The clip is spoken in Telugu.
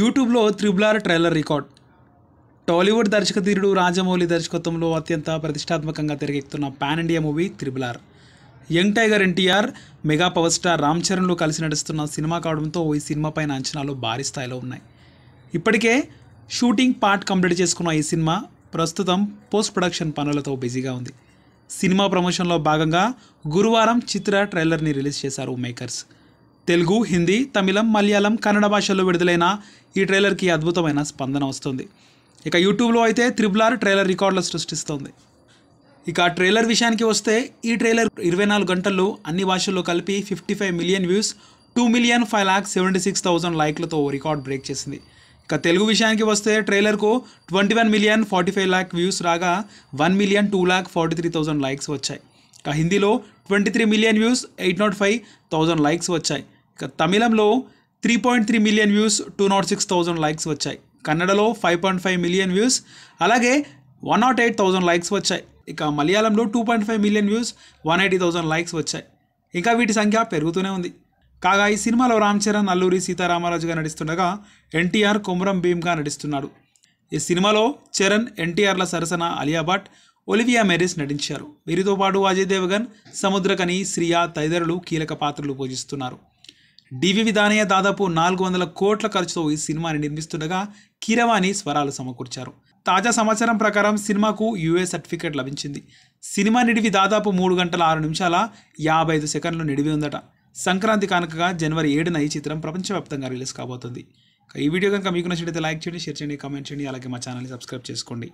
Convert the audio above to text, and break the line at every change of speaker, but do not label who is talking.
యూట్యూబ్లో triple R trailer record Tollywood దర్శకధీరుడు రాజమౌళి దర్శకత్వంలో అత్యంత ప్రతిష్టాత్మకంగా తెరకెక్కుతున్న pan India movie triple R young tiger NTR mega power star Ram చరణ్లు కలిసి నడుస్తున్న సినిమా కావడంతో ఈ సినిమా పైన అంచనాలు భారీ స్థాయిలో ఉన్నాయి ఇప్పటికే షూటింగ్ పార్ట్ కంప్లీట్ చేసుకున్న ఈ సినిమా ప్రస్తుతం పోస్ట్ ప్రొడక్షన్ పనులతో బిజీగా ఉంది సినిమా ప్రమోషన్లో భాగంగా గురువారం చిత్ర ట్రైలర్ని రిలీజ్ చేశారు మేకర్స్ తెలుగు హిందీ తమిళం మలయాళం కన్నడ భాషల్లో విడుదలైన ఈ ట్రైలర్కి అద్భుతమైన స్పందన వస్తుంది ఇక యూట్యూబ్లో అయితే త్రిబుల్ ఆర్ ట్రైలర్ రికార్డులు సృష్టిస్తోంది ఇక ట్రైలర్ విషయానికి వస్తే ఈ ట్రైలర్ ఇరవై నాలుగు గంటల్లో అన్ని భాషల్లో కలిపి fifty five million views two million five lakhs seventy six thousand లైక్లతో రికార్డ్ బ్రేక్ చేసింది ఇక తెలుగు విషయానికి వస్తే ట్రైలర్కు twenty one million forty five lakh views రాగా one million two lakh forty three thousand likes వచ్చాయి ఇక హిందీలో twenty three million views eight nought five thousand likes వచ్చాయి ఇక తమిళంలో three point three million views two nought six thousand likes వచ్చాయి కన్నడలో five point five million views అలాగే one nought eight thousand likes వచ్చాయి ఇక మలయాళంలో two point five million views one eighty thousand likes వచ్చాయి ఇంకా వీటి సంఖ్య పెరుగుతూనే ఉంది కాగా ఈ సినిమాలో రామ్ చరణ్ అల్లూరి సీతారామరాజుగా నటిస్తుండగా ఎన్టీఆర్ కొమరం భీమ్గా నటిస్తున్నాడు ఈ సినిమాలో చరణ్ ఎన్టీఆర్ల సరసన అలియా భట్ ఒలివియా మెరిస్ నటించారు వీరితో పాటు అజయ్ దేవగన్ సముద్రకని శ్రియా తదితరులు కీలక పాత్రలు పోషిస్తున్నారు డివి విధానయ్య దాదాపు నాలుగు వందల కోట్ల ఖర్చుతో ఈ సినిమాని నిర్మిస్తుండగా కీరవాణి స్వరాలు సమకూర్చారు తాజా సమాచారం ప్రకారం సినిమాకు యూఏ సర్టిఫికేట్ లభించింది సినిమా నిడివి దాదాపు మూడు గంటల ఆరు నిమిషాల యాభై ఐదు సెకండ్లు నిడివి ఉందట సంక్రాంతి కానుకగా జనవరి ఏడున ఈ చిత్రం ప్రపంచవ్యాప్తంగా రిలీజ్ కాబోతుంది ఈ వీడియో కనుక మీకు నచ్చినట్లయితే లైక్ చేయండి షేర్ చేయండి కామెంట్ చేయండి అలాగే మా ఛానల్ని సబ్స్క్రైబ్ చేసుకోండి